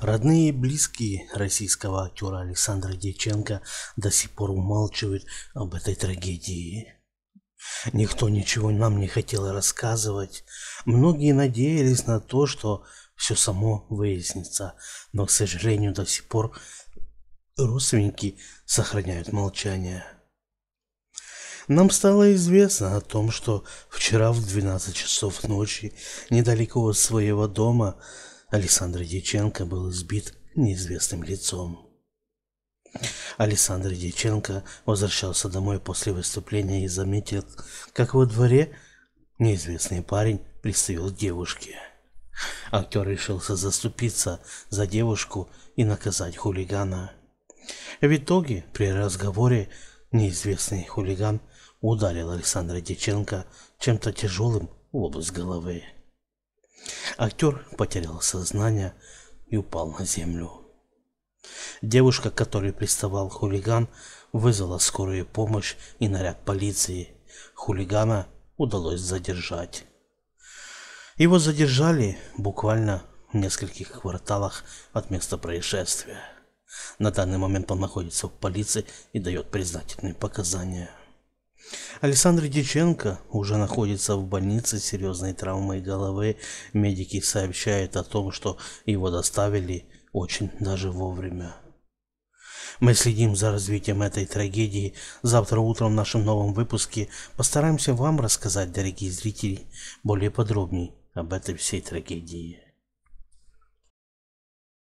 Родные и близкие российского актера Александра Дьяченко до сих пор умалчивают об этой трагедии. Никто ничего нам не хотел рассказывать. Многие надеялись на то, что все само выяснится. Но, к сожалению, до сих пор родственники сохраняют молчание. Нам стало известно о том, что вчера в 12 часов ночи недалеко от своего дома Александр Дьяченко был избит неизвестным лицом. Александр Дьяченко возвращался домой после выступления и заметил, как во дворе неизвестный парень приставил девушке. Актер решился заступиться за девушку и наказать хулигана. В итоге, при разговоре, неизвестный хулиган ударил Александра Дьяченко чем-то тяжелым в область головы. Актер потерял сознание и упал на землю. Девушка, которой приставал хулиган, вызвала скорую помощь и наряд полиции. Хулигана удалось задержать. Его задержали буквально в нескольких кварталах от места происшествия. На данный момент он находится в полиции и дает признательные показания. Александр Диченко уже находится в больнице с серьезной травмой головы. Медики сообщают о том, что его доставили очень даже вовремя. Мы следим за развитием этой трагедии. Завтра утром в нашем новом выпуске постараемся вам рассказать, дорогие зрители, более подробнее об этой всей трагедии.